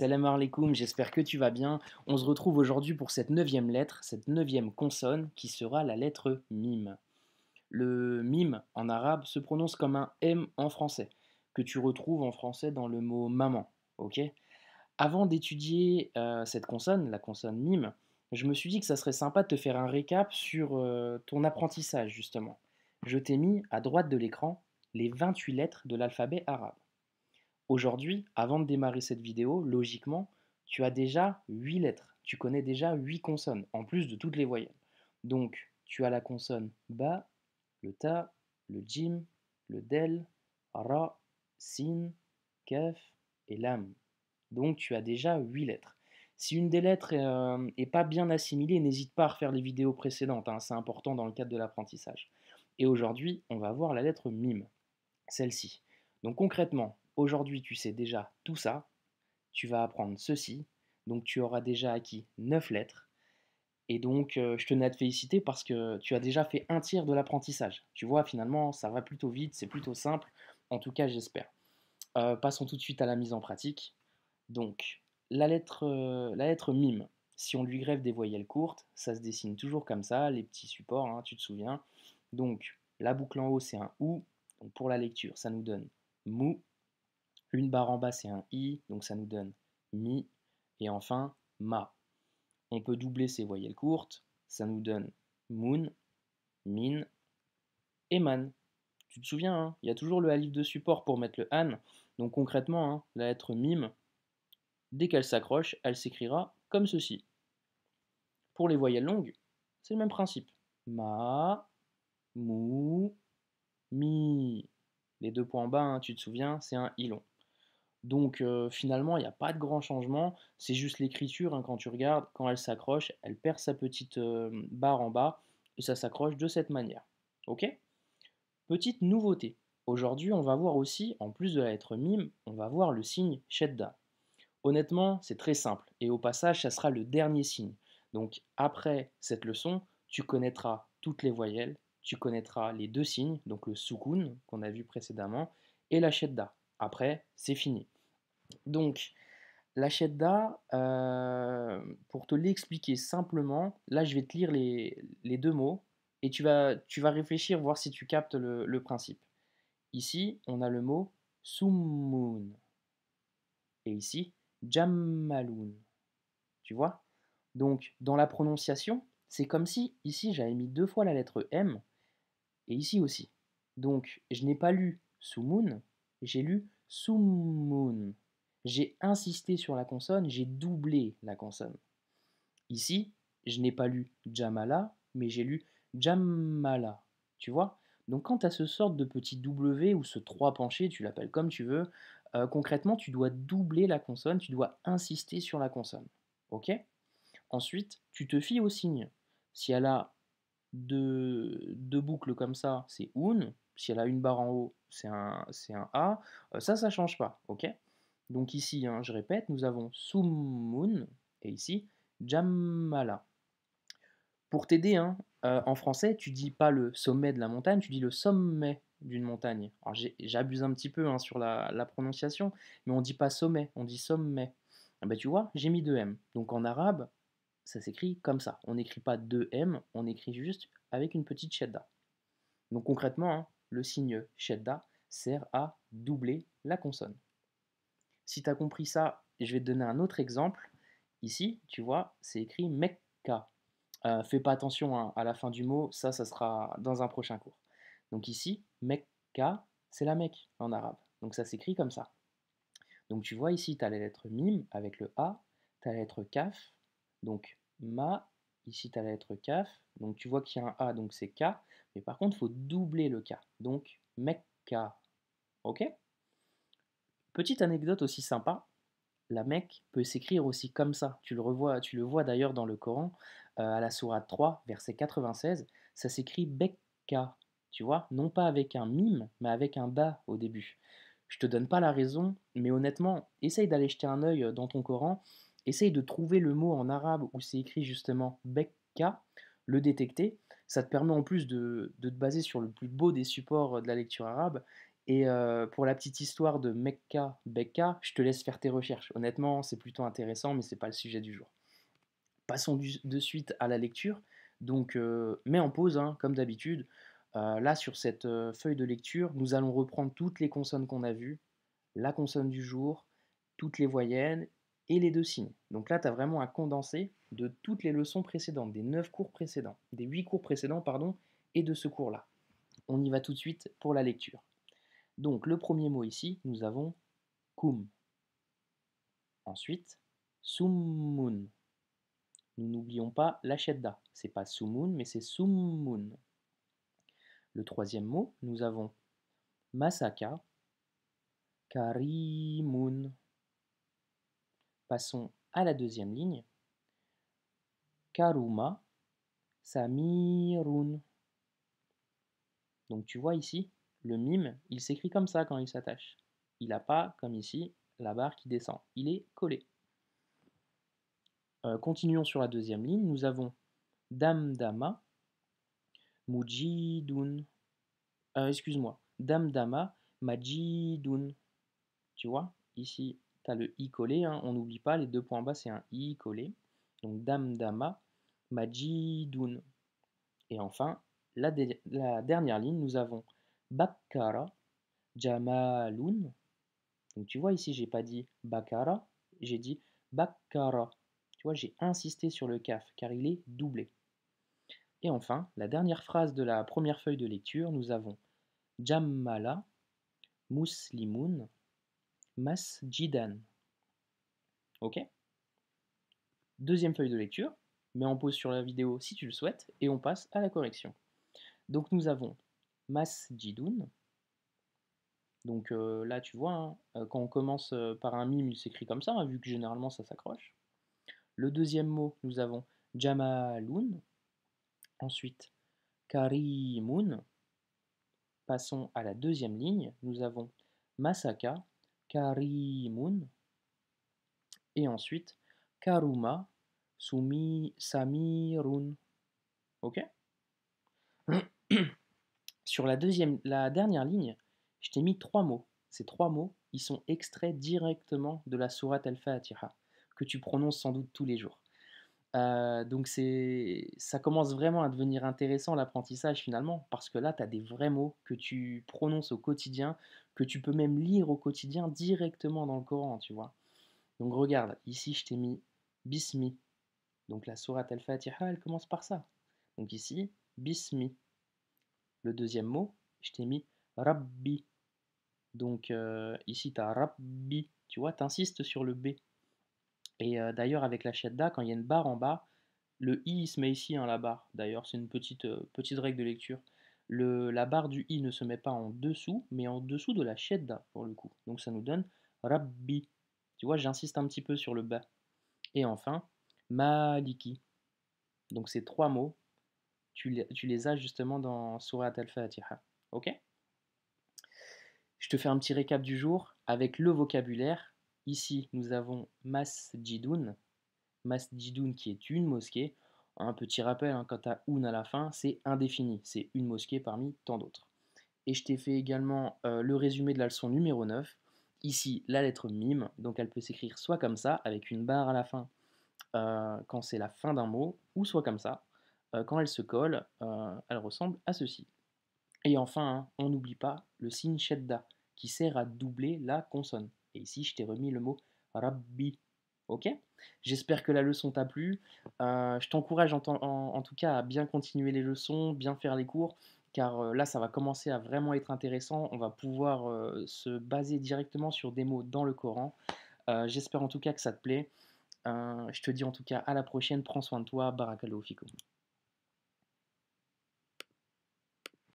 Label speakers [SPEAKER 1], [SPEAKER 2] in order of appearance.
[SPEAKER 1] Salam alaikum, j'espère que tu vas bien. On se retrouve aujourd'hui pour cette neuvième lettre, cette neuvième consonne qui sera la lettre mime. Le mime en arabe se prononce comme un M en français, que tu retrouves en français dans le mot maman. Ok Avant d'étudier euh, cette consonne, la consonne mime, je me suis dit que ça serait sympa de te faire un récap sur euh, ton apprentissage justement. Je t'ai mis à droite de l'écran les 28 lettres de l'alphabet arabe. Aujourd'hui, avant de démarrer cette vidéo, logiquement, tu as déjà 8 lettres, tu connais déjà 8 consonnes, en plus de toutes les voyelles. Donc, tu as la consonne ba, le ta, le jim, le del, ra, sin, kef et lam. Donc, tu as déjà 8 lettres. Si une des lettres n'est euh, pas bien assimilée, n'hésite pas à refaire les vidéos précédentes, hein, c'est important dans le cadre de l'apprentissage. Et aujourd'hui, on va voir la lettre mime, celle-ci. Donc concrètement, aujourd'hui tu sais déjà tout ça, tu vas apprendre ceci, donc tu auras déjà acquis 9 lettres. Et donc euh, je tenais à te féliciter parce que tu as déjà fait un tiers de l'apprentissage. Tu vois, finalement, ça va plutôt vite, c'est plutôt simple, en tout cas j'espère. Euh, passons tout de suite à la mise en pratique. Donc, la lettre, euh, la lettre mime, si on lui grève des voyelles courtes, ça se dessine toujours comme ça, les petits supports, hein, tu te souviens. Donc, la boucle en haut, c'est un OU. Donc, pour la lecture, ça nous donne mou. Une barre en bas, c'est un i, donc ça nous donne mi. Et enfin, ma. On peut doubler ces voyelles courtes, ça nous donne moon, min et man. Tu te souviens, hein, il y a toujours le alif de support pour mettre le an. Donc concrètement, hein, la lettre mime, dès qu'elle s'accroche, elle s'écrira comme ceci. Pour les voyelles longues, c'est le même principe. Ma, mou, mi. Les deux points en bas, hein, tu te souviens, c'est un i long. Donc finalement, il n'y a pas de grand changement, c'est juste l'écriture, hein, quand tu regardes, quand elle s'accroche, elle perd sa petite barre en bas, et ça s'accroche de cette manière. Ok Petite nouveauté, aujourd'hui on va voir aussi, en plus de la lettre mime, on va voir le signe shedda. Honnêtement, c'est très simple, et au passage, ça sera le dernier signe. Donc après cette leçon, tu connaîtras toutes les voyelles, tu connaîtras les deux signes, donc le sukun qu'on a vu précédemment, et la shedda. Après, c'est fini. Donc, la Shedda, euh, pour te l'expliquer simplement, là je vais te lire les, deux mots et tu vas, réfléchir, voir si tu captes le, principe. Ici, on a le mot sumun » Et ici, jamalun ». Tu vois Donc, dans la prononciation, c'est comme si ici j'avais mis deux fois la lettre M et ici aussi. Donc, je n'ai pas lu sumun », j'ai lu sumun » j'ai insisté sur la consonne, j'ai doublé la consonne. Ici, je n'ai pas lu Jamala, mais j'ai lu Jamala. Tu vois Donc quand tu as ce sort de petit W ou ce trois penché, tu l'appelles comme tu veux, euh, concrètement, tu dois doubler la consonne, tu dois insister sur la consonne. OK Ensuite, tu te fies au signe. Si elle a deux, boucles comme ça, c'est un. Si elle a une barre en haut, c'est un, A. Euh, ça, ça change pas. OK donc ici, hein, je répète, nous avons Sumun et ici Jamala. Pour t'aider, hein, euh, en français, tu dis pas le sommet de la montagne, tu dis le sommet d'une montagne. Alors j'abuse un petit peu hein, sur la, prononciation, mais on dit pas sommet, on dit sommet. Ah bah, tu vois, j'ai mis deux « m Donc en arabe, ça s'écrit comme ça. On n'écrit pas deux « m on écrit juste avec une petite shadda. Donc concrètement, le signe shadda sert à doubler la consonne. Si tu as compris ça, je vais te donner un autre exemple. Ici, tu vois, c'est écrit Mecca. Euh, fais pas attention hein, à la fin du mot, ça, ça sera dans un prochain cours. Donc ici, Mecca, c'est la Mecque en arabe. Donc ça s'écrit comme ça. Donc tu vois ici, tu as la lettre mim avec le A, tu as la lettre kaf, donc ma, ici tu as la lettre kaf, donc tu vois qu'il y a un A, donc c'est K, mais par contre, il faut doubler le K. Donc Mecca, ok Petite anecdote aussi sympa, la Mecque peut s'écrire aussi comme ça. Tu le, revois, tu le vois d'ailleurs dans le Coran, euh, à la sourate 3, verset 96, ça s'écrit Bekka, tu vois, non pas avec un mime, mais avec un ba au début. Je te donne pas la raison, mais honnêtement, essaye d'aller jeter un œil euh, dans ton Coran, essaye de trouver le mot en arabe où c'est écrit justement Bekka, le détecter. Ça te permet en plus de te baser sur le plus beau des supports euh, de la lecture arabe et pour la petite histoire de Mecca Becca, je te laisse faire tes recherches. Honnêtement, c'est plutôt intéressant, mais ce n'est pas le sujet du jour. Passons de suite à la lecture. Donc, mets en pause, hein, comme d'habitude. là, sur cette feuille de lecture, nous allons reprendre toutes les consonnes qu'on a vues, la consonne du jour, toutes les voyelles et les deux signes. Donc là, tu as vraiment à condenser de toutes les leçons précédentes, des neuf cours précédents, des huit cours précédents, pardon, et de ce cours-là. On y va tout de suite pour la lecture. Donc le premier mot ici, nous avons kum. Ensuite, summun. Nous n'oublions pas la Ce C'est pas sumun, mais c'est summun. Le troisième mot, nous avons masaka, karimun. Passons à la deuxième ligne. Karuma, samirun. Donc tu vois ici, le mime, il s'écrit comme ça quand il s'attache. Il n'a pas, comme ici, la barre qui descend. Il est collé. Euh, continuons sur la deuxième ligne. Nous avons Damdama, Mujidun. Euh, Excuse-moi. Damdama, Majidun. Tu vois Ici, tu as le i collé. Hein. On n'oublie pas, les deux points bas, c'est un i collé. Donc Damdama, Majidun. Et enfin, la dernière ligne, nous avons Bakkara, Jamalun. Donc tu vois ici, j'ai pas dit Bakkara, j'ai dit Bakkara. Tu vois, j'ai insisté sur le kaf car il est doublé. Et enfin, la dernière phrase de la première feuille de lecture, nous avons Jamala muslimun Masjidan. Ok Deuxième feuille de lecture, mets en pause sur la vidéo si tu le souhaites et on passe à la correction. Donc nous avons Masjidun Donc euh, là, tu vois, hein, euh, quand on commence euh, par un mime, il s'écrit comme ça, hein, vu que généralement ça s'accroche. Le deuxième mot, nous avons Jamalun Ensuite, Karimun Passons à la deuxième ligne. Nous avons Masaka, Karimun Et ensuite, Karuma, Sumi, Samirun. Ok Sur la, deuxième, la dernière ligne, je t'ai mis trois mots. Ces trois mots, ils sont extraits directement de la sourate Al-Fatiha, que tu prononces sans doute tous les jours. Euh, donc c'est, ça commence vraiment à devenir intéressant l'apprentissage finalement, parce que là, tu as des vrais mots que tu prononces au quotidien, que tu peux même lire au quotidien directement dans le Coran, tu vois. Donc regarde, ici je t'ai mis Bismi. Donc la sourate Al-Fatiha, elle commence par ça. Donc ici, Bismi le deuxième mot, je t'ai mis Rabbi. Donc euh, ici, tu as Rabbi, tu vois, tu insistes sur le B. Et euh, d'ailleurs, avec la shadda, quand il y a une barre en bas, le I se met ici, hein, la barre. D'ailleurs, c'est une petite, euh, petite règle de lecture. Le, la barre du I ne se met pas en dessous, mais en dessous de la shadda, pour le coup. Donc ça nous donne Rabbi. Tu vois, j'insiste un petit peu sur le b ». Et enfin, Maliki. Donc ces trois mots, tu les, as justement dans Surat al-Fatiha. Ok Je te fais un petit récap du jour avec le vocabulaire. Ici, nous avons masjidoun, masjidoun qui est une mosquée. Un petit rappel, hein, quand tu as un à la fin, c'est indéfini, c'est une mosquée parmi tant d'autres. Et je t'ai fait également euh, le résumé de la leçon numéro 9. Ici, la lettre mime, donc elle peut s'écrire soit comme ça, avec une barre à la fin, euh, quand c'est la fin d'un mot, ou soit comme ça, euh, quand elle se colle, euh, elle ressemble à ceci. Et enfin, hein, on n'oublie pas le signe shedda, qui sert à doubler la consonne. Et ici, je t'ai remis le mot rabbi. Ok J'espère que la leçon t'a plu. Euh, je t'encourage en, tout cas à bien continuer les leçons, bien faire les cours, car là, ça va commencer à vraiment être intéressant. On va pouvoir se baser directement sur des mots dans le Coran. J'espère en tout cas que ça te plaît. je te dis en tout cas à la prochaine. Prends soin de toi. Barakallahu